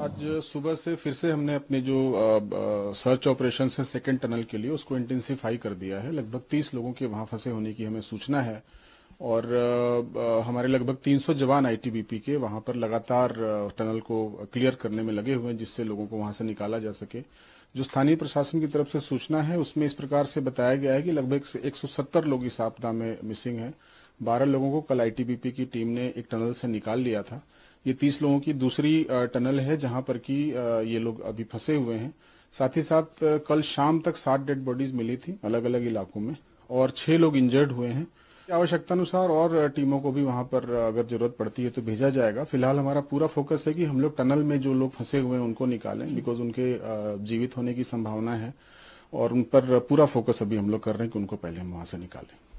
आज सुबह से फिर से हमने अपने जो आ, आ, सर्च ऑपरेशन है सेकेंड टनल के लिए उसको इंटेंसिफाई कर दिया है लगभग तीस लोगों के वहां फंसे होने की हमें सूचना है और आ, हमारे लगभग 300 जवान आईटीबीपी के वहां पर लगातार टनल को क्लियर करने में लगे हुए हैं जिससे लोगों को वहां से निकाला जा सके जो स्थानीय प्रशासन की तरफ से सूचना है उसमें इस प्रकार से बताया गया है कि लगभग एक लोग इस आपदा में मिसिंग है बारह लोगों को कल आईटीबीपी की टीम ने एक टनल से निकाल लिया था ये तीस लोगों की दूसरी टनल है जहां पर कि ये लोग अभी फंसे हुए हैं साथ ही साथ कल शाम तक सात डेड बॉडीज मिली थी अलग अलग इलाकों में और छह लोग इंजर्ड हुए हैं आवश्यकता अनुसार और टीमों को भी वहां पर अगर जरूरत पड़ती है तो भेजा जाएगा फिलहाल हमारा पूरा फोकस है कि हम लोग टनल में जो लोग फंसे हुए हैं उनको निकालें बिकॉज उनके जीवित होने की संभावना है और उन पर पूरा फोकस अभी हम लोग कर रहे हैं कि उनको पहले हम वहां से निकालें